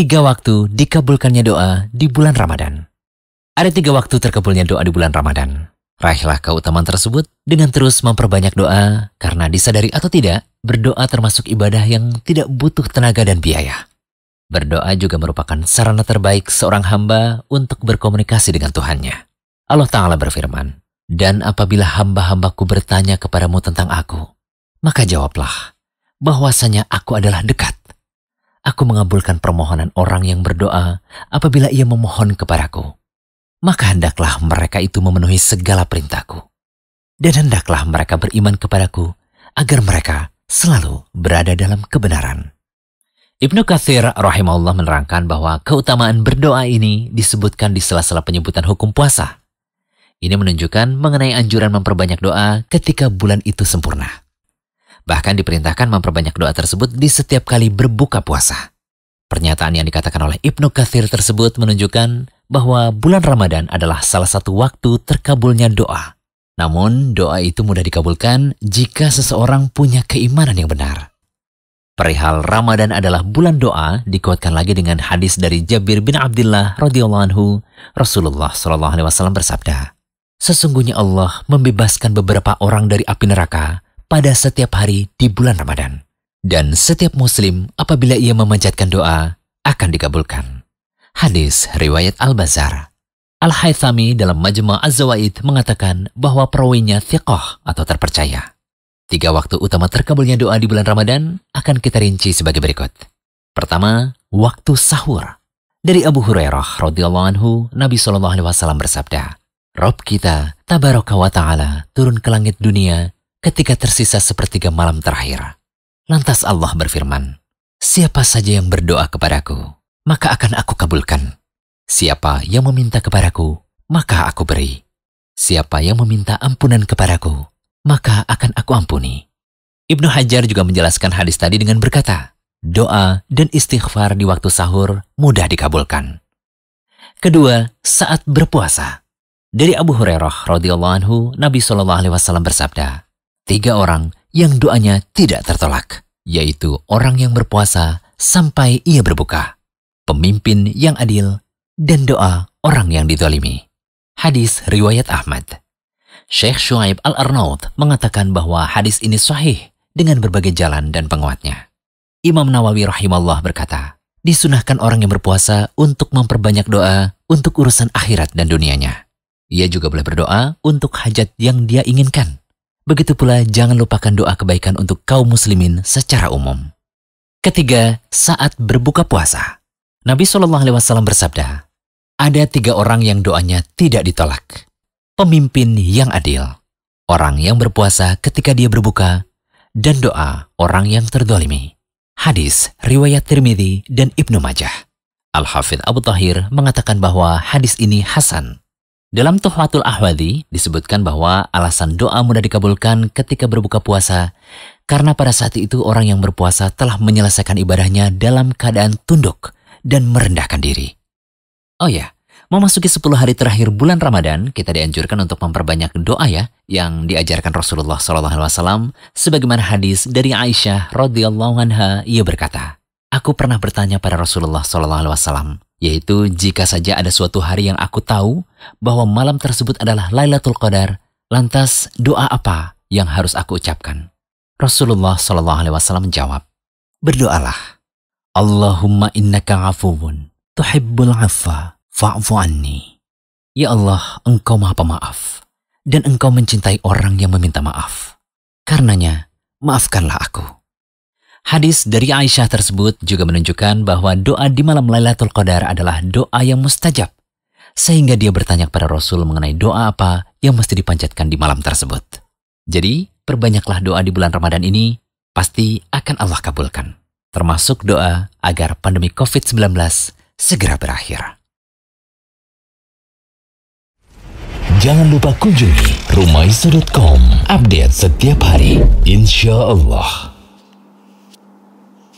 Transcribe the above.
Tiga waktu dikabulkannya doa di bulan Ramadan. Ada tiga waktu terkabulnya doa di bulan Ramadan. Raihlah keutamaan tersebut dengan terus memperbanyak doa, karena disadari atau tidak, berdoa termasuk ibadah yang tidak butuh tenaga dan biaya. Berdoa juga merupakan sarana terbaik seorang hamba untuk berkomunikasi dengan Tuhannya. Allah Ta'ala berfirman, Dan apabila hamba-hambaku bertanya kepadamu tentang aku, maka jawablah, bahwasanya aku adalah dekat Aku mengabulkan permohonan orang yang berdoa apabila ia memohon kepadaku. Maka hendaklah mereka itu memenuhi segala perintahku. Dan hendaklah mereka beriman kepadaku agar mereka selalu berada dalam kebenaran. Ibnu Kathir rahimahullah menerangkan bahwa keutamaan berdoa ini disebutkan di sela-sela penyebutan hukum puasa. Ini menunjukkan mengenai anjuran memperbanyak doa ketika bulan itu sempurna. Bahkan diperintahkan memperbanyak doa tersebut di setiap kali berbuka puasa. Pernyataan yang dikatakan oleh Ibnu Kathir tersebut menunjukkan bahwa bulan Ramadan adalah salah satu waktu terkabulnya doa. Namun, doa itu mudah dikabulkan jika seseorang punya keimanan yang benar. Perihal Ramadan adalah bulan doa dikuatkan lagi dengan hadis dari Jabir bin Abdullah radhiyallahu anhu, Rasulullah shallallahu alaihi wasallam bersabda, "Sesungguhnya Allah membebaskan beberapa orang dari api neraka pada setiap hari di bulan Ramadan. Dan setiap muslim apabila ia memanjatkan doa akan dikabulkan. Hadis Riwayat Al-Bazar Al-Haythami dalam Majma' Az-Zawaid mengatakan bahwa perawinya thiqah atau terpercaya. Tiga waktu utama terkabulnya doa di bulan Ramadan akan kita rinci sebagai berikut. Pertama, waktu sahur. Dari Abu Hurairah radhiyallahu anhu, Nabi Shallallahu alaihi wasallam bersabda, "Rob kita, tabaraka wa taala, turun ke langit dunia ketika tersisa sepertiga malam terakhir. Lantas Allah berfirman, Siapa saja yang berdoa kepadaku, maka akan aku kabulkan. Siapa yang meminta kepadaku, maka aku beri. Siapa yang meminta ampunan kepadaku, maka akan aku ampuni. Ibnu Hajar juga menjelaskan hadis tadi dengan berkata, doa dan istighfar di waktu sahur mudah dikabulkan. Kedua, saat berpuasa. Dari Abu Hurairah radhiyallahu anhu, Nabi Shallallahu alaihi wasallam bersabda, tiga orang yang doanya tidak tertolak, yaitu orang yang berpuasa sampai ia berbuka, pemimpin yang adil, dan doa orang yang ditolimi. Hadis Riwayat Ahmad Syekh Shu'aib Al-Arnaud mengatakan bahwa hadis ini sahih dengan berbagai jalan dan penguatnya. Imam Nawawi rahimahullah berkata, disunahkan orang yang berpuasa untuk memperbanyak doa untuk urusan akhirat dan dunianya. Ia juga boleh berdoa untuk hajat yang dia inginkan Begitu pula jangan lupakan doa kebaikan untuk kaum muslimin secara umum. Ketiga, saat berbuka puasa. Nabi saw bersabda, ada tiga orang yang doanya tidak ditolak. Pemimpin yang adil, orang yang berpuasa ketika dia berbuka, dan doa orang yang terdolimi. Hadis riwayat Tirmidhi dan Ibnu Majah. Al-Hafidh Abu Tahir mengatakan bahwa hadis ini hasan dalam Tuhfatul Ahwadi disebutkan bahwa alasan doa mudah dikabulkan ketika berbuka puasa karena pada saat itu orang yang berpuasa telah menyelesaikan ibadahnya dalam keadaan tunduk dan merendahkan diri. Oh ya, memasuki 10 hari terakhir bulan Ramadan, kita dianjurkan untuk memperbanyak doa ya yang diajarkan Rasulullah SAW sebagaimana hadis dari Aisyah radhiyallahu anha ia berkata, Aku pernah bertanya pada Rasulullah SAW, yaitu jika saja ada suatu hari yang aku tahu bahwa malam tersebut adalah Lailatul Qadar, lantas doa apa yang harus aku ucapkan? Rasulullah Shallallahu Alaihi Wasallam menjawab, berdoalah. Allahumma innaka afuun, tuhibbul afa, fa'fu anni. Ya Allah, engkau maha pemaaf dan engkau mencintai orang yang meminta maaf. Karenanya, maafkanlah aku. Hadis dari Aisyah tersebut juga menunjukkan bahwa doa di malam Lailatul Qadar adalah doa yang mustajab. Sehingga dia bertanya kepada Rasul mengenai doa apa yang mesti dipanjatkan di malam tersebut. Jadi, perbanyaklah doa di bulan Ramadan ini, pasti akan Allah kabulkan. Termasuk doa agar pandemi COVID-19 segera berakhir. Jangan lupa kunjungi rumaisu.com. Update setiap hari, insya Allah.